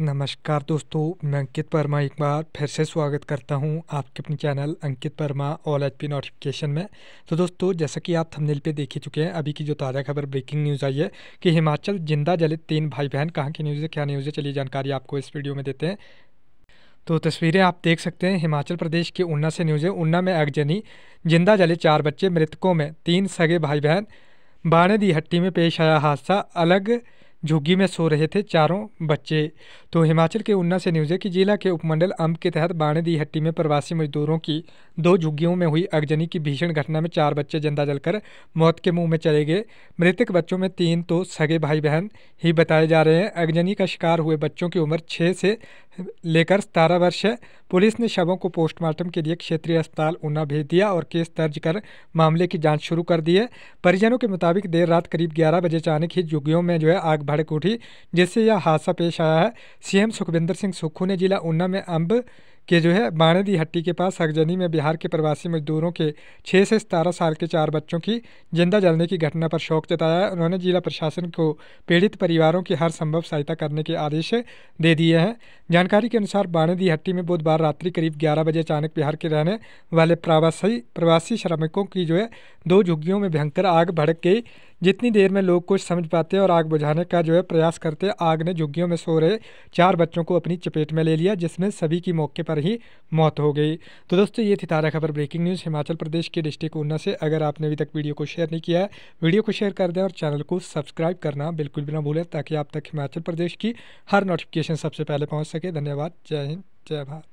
नमस्कार दोस्तों मैं अंकित वर्मा एक बार फिर से स्वागत करता हूं आपके अपने channel Ankit Verma all H P notification में तो दोस्तों जैसा कि आप थंबनेल पे देख ही चुके हैं अभी की जो ताज़ा खबर ब्रेकिंग न्यूज़ आई है कि हिमाचल जिंदा जलित तीन भाई बहन कहाँ की न्यूज़ है क्या न्यूज़ है चलिए जानकारी आपको इस वीडियो में देते हैं तो तस्वीरें आप देख सकते हैं हिमाचल प्रदेश के ऊना से न्यूज़ है ऊना में अगजनी जिंदा जले चार बच्चे मृतकों में तीन सगे भाई बहन बाणे दी हट्टी में पेश आया हादसा अलग झुग्गी में सो रहे थे चारों बच्चे तो हिमाचल के ऊना से न्यूज़ है कि जिला के उपमंडल अम्ब के तहत बाणेदी हट्टी में प्रवासी मजदूरों की दो झुग्गियों में हुई अगजनी की भीषण घटना में चार बच्चे जिंदा जलकर मौत के मुंह में चले गए मृतक बच्चों में तीन तो सगे भाई बहन ही बताए जा रहे हैं अगजनी का शिकार हुए बच्चों की उम्र छः से लेकर सतारह वर्ष है पुलिस ने शवों को पोस्टमार्टम के लिए क्षेत्रीय अस्पताल ऊना भेज दिया और केस दर्ज कर मामले की जांच शुरू कर दी है परिजनों के मुताबिक देर रात करीब 11 बजे अचानक ही जुगियों में जो है आग भड़क उठी जिससे यह हादसा पेश आया है सीएम सुखविंदर सिंह सुक्खू ने जिला ऊना में अम्ब के जो है दी हट्टी के पास हगजनी में बिहार के प्रवासी मजदूरों के छः से सतारह साल के चार बच्चों की जिंदा जलने की घटना पर शोक जताया उन्होंने जिला प्रशासन को पीड़ित परिवारों की हर संभव सहायता करने के आदेश दे दिए हैं जानकारी के अनुसार दी हट्टी में बुधवार रात्रि करीब ग्यारह बजे अचानक बिहार के रहने वाले प्रवासी प्रवासी श्रमिकों की जो है दो झुग्गियों में भयंकर आग भड़क गई जितनी देर में लोग कुछ समझ पाते और आग बुझाने का जो है प्रयास करते आग ने झुग्गियों में सो रहे चार बच्चों को अपनी चपेट में ले लिया जिसमें सभी की मौके पर ही मौत हो गई तो दोस्तों ये थी तारा खबर ब्रेकिंग न्यूज़ हिमाचल प्रदेश के डिस्ट्रिक्ट ऊना से अगर आपने अभी तक वीडियो को शेयर नहीं किया है वीडियो को शेयर कर दें और चैनल को सब्सक्राइब करना बिल्कुल भी ना भूलें ताकि आप तक हिमाचल प्रदेश की हर नोटिफिकेशन सबसे पहले पहुँच सके धन्यवाद जय हिंद जय भारत